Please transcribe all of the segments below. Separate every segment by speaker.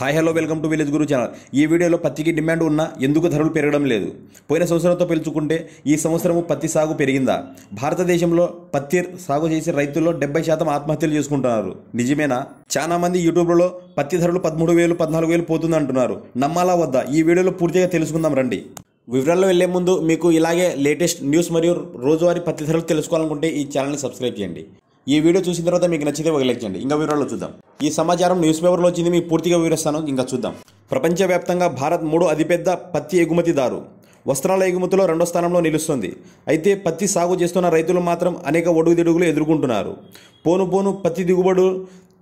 Speaker 1: hi hello welcome to Village Guru channel ఈ వీడియోలో పత్తికి డిమాండ్ ఉన్నా ఎందుకు ధరలు పెరగడం లేదు పోయిన సంవత్సరంతో పిలుచుకుంటే ఈ సంవత్సరము పత్తి సాగు పెరిగిందా భారతదేశంలో పత్తి సాగు చేసే రైతుల్లో డెబ్బై శాతం ఆత్మహత్యలు చేసుకుంటున్నారు నిజమేనా చాలామంది యూట్యూబ్లో పత్తి ధరలు పదమూడు వేలు పద్నాలుగు వేలు పోతుంది అంటున్నారు నమ్మాలా వద్దా ఈ వీడియోలో పూర్తిగా తెలుసుకుందాం రండి వివరాల్లో వెళ్లే ముందు మీకు ఇలాగే లేటెస్ట్ న్యూస్ మరియు రోజువారీ పత్తి ధరలు తెలుసుకోవాలనుకుంటే ఈ ఛానల్ని సబ్స్క్రైబ్ చేయండి ఈ వీడియో చూసిన తర్వాత మీకు నచ్చితే ఒక లైక్ చేయండి ఇంకా వివరాలు చూద్దాం ఈ సమాచారం న్యూస్ పేపర్లో వచ్చింది మీకు పూర్తిగా వివరిస్తాను ఇంకా చూద్దాం ప్రపంచవ్యాప్తంగా భారత్ మూడో అతిపెద్ద పత్తి ఎగుమతిదారు వస్త్రాల ఎగుమతిలో రెండో స్థానంలో నిలుస్తుంది అయితే పత్తి సాగు చేస్తున్న రైతులు మాత్రం అనేక ఒడుగుదిడుగులు ఎదుర్కొంటున్నారు పోను పోను పత్తి దిగుబడులు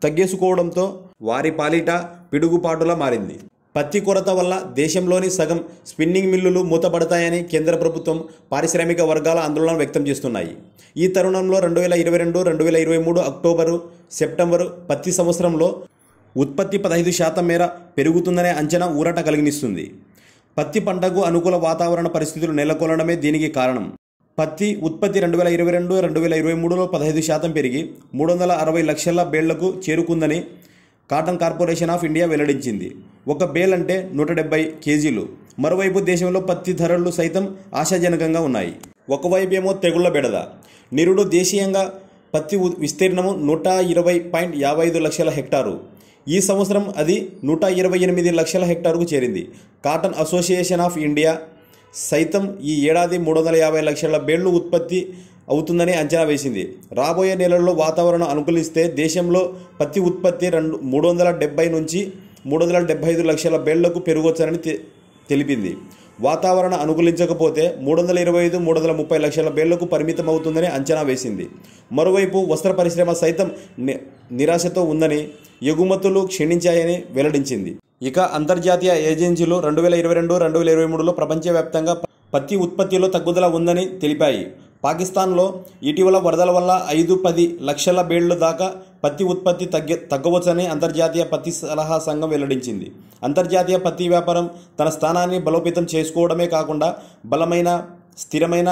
Speaker 1: తగ్గేసుకోవడంతో వారి పాలిట పిడుగుపాటులా మారింది పత్తి కొరత వల్ల దేశంలోని సగం స్పిన్నింగ్ మిల్లులు మూతపడతాయని కేంద్ర ప్రభుత్వం పారిశ్రామిక వర్గాల ఆందోళన వ్యక్తం చేస్తున్నాయి ఈ తరుణంలో రెండు వేల ఇరవై రెండు రెండు వేల ఇరవై మూడు అక్టోబరు సెప్టెంబరు పత్తి సంవత్సరంలో ఉత్పత్తి పదహైదు శాతం మేర పెరుగుతుందనే అంచనా ఊరట కలిగినిస్తుంది పత్తి పంటకు అనుకూల వాతావరణ పరిస్థితులు నెలకొనడమే దీనికి కారణం పత్తి ఉత్పత్తి రెండు వేల ఇరవై రెండు రెండు వేల ఇరవై మూడులో పదహైదు శాతం పెరిగి మూడు వందల అరవై లక్షల బేళ్లకు చేరుకుందని కాటన్ కార్పొరేషన్ ఆఫ్ ఇండియా వెల్లడించింది ఒక బేల్ అంటే నూట డెబ్బై కేజీలు మరోవైపు దేశంలో పత్తి ధరలు సైతం ఆశాజనకంగా ఉన్నాయి ఒకవైపేమో తెగుళ్ల బెడద నిరుడు దేశీయంగా పత్తి విస్తీర్ణము నూట ఇరవై పాయింట్ యాభై ఐదు లక్షల హెక్టారు ఈ సంవత్సరం అది నూట ఇరవై ఎనిమిది లక్షల హెక్టారుకు చేరింది కాటన్ అసోసియేషన్ ఆఫ్ ఇండియా సైతం ఈ ఏడాది మూడు వందల యాభై లక్షల బేళ్లు ఉత్పత్తి అవుతుందని అంచనా వేసింది రాబోయే నెలల్లో వాతావరణం అనుకూలిస్తే దేశంలో పత్తి ఉత్పత్తి రెండు మూడు వందల డెబ్బై నుంచి మూడు వందల డెబ్బై ఐదు లక్షల బేళ్లకు పెరగవచ్చని తెలిపింది వాతావరణ అనుకూలించకపోతే మూడు వందల ఇరవై ఐదు మూడు వందల ముప్పై లక్షల బేళ్లకు పరిమితమవుతుందని అంచనా వేసింది మరోవైపు వస్త్ర పరిశ్రమ సైతం నిరాశతో ఉందని ఎగుమతులు క్షీణించాయని వెల్లడించింది ఇక అంతర్జాతీయ ఏజెన్సీలు రెండు వేల ఇరవై రెండు రెండు వేల ఇరవై మూడులో ప్రపంచవ్యాప్తంగా పత్తి ఉత్పత్తిలో తగ్గుదల ఉందని తెలిపాయి పాకిస్తాన్లో ఇటీవల వరదల వల్ల ఐదు పది లక్షల బేళ్లు దాకా పత్తి ఉత్పత్తి తగ్గ తగ్గవచ్చని అంతర్జాతీయ పత్తి సలహా సంఘం వెల్లడించింది అంతర్జాతీయ పత్తి వ్యాపారం తన స్థానాన్ని బలోపేతం చేసుకోవడమే కాకుండా బలమైన స్థిరమైన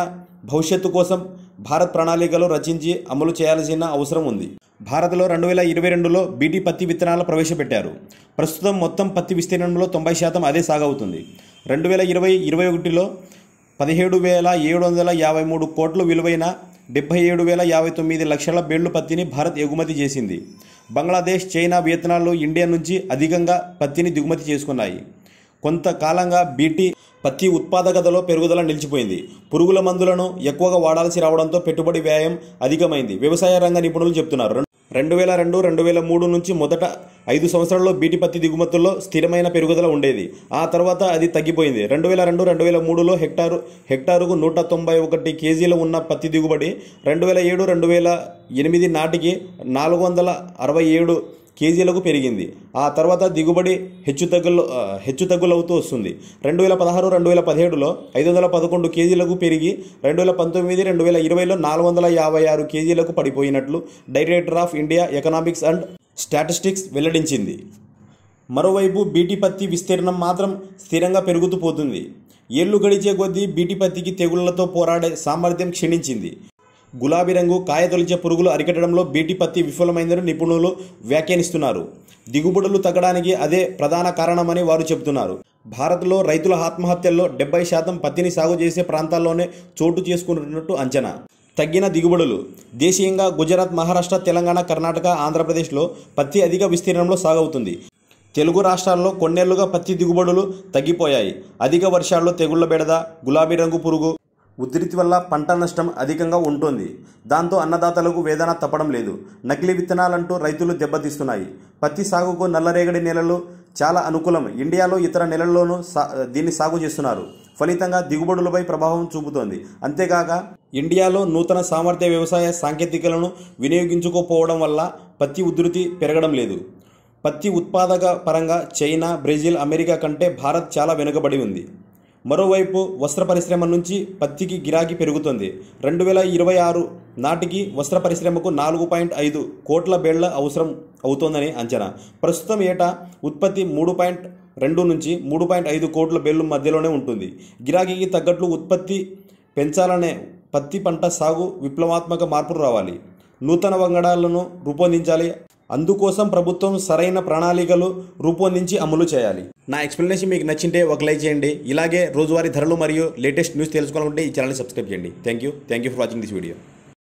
Speaker 1: భవిష్యత్తు కోసం భారత్ ప్రణాళికలు రచించి అమలు చేయాల్సిన అవసరం ఉంది భారత్లో రెండు వేల ఇరవై రెండులో బీటీ పత్తి విత్తనాలు ప్రవేశపెట్టారు ప్రస్తుతం మొత్తం పత్తి విస్తీర్ణంలో తొంభై శాతం అదే సాగవుతుంది రెండు వేల ఇరవై ఇరవై ఒకటిలో పదిహేడు వేల ఏడు వందల యాభై మూడు కోట్లు విలువైన డెబ్బై ఏడు వేల యాభై తొమ్మిది లక్షల బెళ్ళు పత్తిని భారత్ ఎగుమతి చేసింది బంగ్లాదేశ్ చైనా వియత్నాంలు ఇండియా నుంచి అధికంగా పత్తిని దిగుమతి చేసుకున్నాయి కొంతకాలంగా బీటీ పత్తి ఉత్పాదకతలో పెరుగుదల నిలిచిపోయింది పురుగుల మందులను ఎక్కువగా వాడాల్సి రావడంతో పెట్టుబడి వ్యయం అధికమైంది వ్యవసాయ రంగ నిపుణులు చెప్తున్నారు రెండు వేల రెండు రెండు వేల మూడు నుంచి మొదట ఐదు సంవత్సరాల్లో బీటి పత్తి దిగుమతుల్లో స్థిరమైన పెరుగుదల ఉండేది ఆ తర్వాత అది తగ్గిపోయింది రెండు వేల రెండు రెండు వేల మూడులో హెక్టారు హెక్టారుకు నూట తొంభై ఒకటి కేజీలు ఉన్న పత్తి దిగుబడి రెండు వేల ఏడు రెండు వేల ఎనిమిది నాటికి నాలుగు వందల అరవై ఏడు కేజీలకు పెరిగింది ఆ తర్వాత దిగుబడి హెచ్చుతగ్గులు హెచ్చుతగ్గులవుతూ వస్తుంది రెండు వేల పదహారు రెండు వేల పదిహేడులో ఐదు వందల పదకొండు కేజీలకు పెరిగి రెండు వేల పంతొమ్మిది రెండు వేల ఇరవైలో నాలుగు వందల యాభై ఆరు కేజీలకు పడిపోయినట్లు director of India economics and statistics వెల్లడించింది మరోవైపు బీటీ పత్తి విస్తీర్ణం మాత్రం స్థిరంగా పెరుగుతూ పోతుంది ఏళ్లు గడిచే కొద్దీ బీటీ పత్తికి తెగుళ్లతో పోరాడే సామర్థ్యం క్షీణించింది గులాబీ రంగు కాయతొలిచే పురుగులు అరికట్టడంలో బీటీ పత్తి విఫలమైందని నిపుణులు వ్యాఖ్యానిస్తున్నారు దిగుబడులు తగ్గడానికి అదే ప్రధాన కారణమని వారు చెబుతున్నారు భారత్లో రైతుల ఆత్మహత్యల్లో డెబ్బై శాతం పత్తిని సాగు చేసే ప్రాంతాల్లోనే చోటు చేసుకుంటున్నట్టు అంచనా తగ్గిన దిగుబడులు దేశీయంగా గుజరాత్ మహారాష్ట్ర తెలంగాణ కర్ణాటక ఆంధ్రప్రదేశ్లో పత్తి అధిక విస్తీర్ణంలో సాగవుతుంది తెలుగు రాష్ట్రాల్లో కొన్నేళ్లుగా పత్తి దిగుబడులు తగ్గిపోయాయి అధిక వర్షాల్లో తెగుళ్ల బెడద గులాబీ రంగు పురుగు ఉధృతి వల్ల పంట నష్టం అధికంగా ఉంటుంది దాంతో అన్నదాతలకు వేదన తప్పడం లేదు నకిలీ విత్తనాలంటూ రైతులు దెబ్బతీస్తున్నాయి పత్తి సాగుకు నల్లరేగడి నేలలు చాలా అనుకూలం ఇండియాలో ఇతర నెలల్లోనూ సా దీన్ని సాగు చేస్తున్నారు ఫలితంగా దిగుబడులపై ప్రభావం చూపుతోంది అంతేకాక ఇండియాలో నూతన సామర్థ్య వ్యవసాయ సాంకేతికలను వినియోగించుకోపోవడం వల్ల పత్తి ఉధృతి పెరగడం లేదు పత్తి ఉత్పాదక పరంగా చైనా బ్రెజిల్ అమెరికా కంటే భారత్ చాలా వెనుకబడి ఉంది మరోవైపు వస్త్ర పరిశ్రమ నుంచి పత్తికి గిరాకీ పెరుగుతుంది రెండు వేల ఇరవై ఆరు నాటికి వస్త్ర పరిశ్రమకు నాలుగు పాయింట్ ఐదు కోట్ల బేళ్ల అవసరం అవుతోందని అంచనా ప్రస్తుతం ఏటా ఉత్పత్తి మూడు పాయింట్ రెండు నుంచి మూడు పాయింట్ ఐదు కోట్ల బేళ్లు మధ్యలోనే ఉంటుంది గిరాకీకి తగ్గట్లు ఉత్పత్తి పెంచాలనే పత్తి పంట సాగు విప్లవాత్మక మార్పులు రావాలి నూతన వంగడాలను రూపొందించాలి అందుకోసం ప్రభుత్వం సరైన ప్రణాళికలు రూపొందించి అమలు చేయాలి నా ఎక్స్ప్లెనేషన్ మీకు నచ్చింటే ఒక లైక్ చేయండి ఇలాగే రోజువారీ ధరలు మరియు లేటెస్ట్ న్యూస్ తెలుసుకోవాలంటే ఈ ఛానల్ని సబ్స్క్రైబ్ చేయండి thank you thank you for watching this video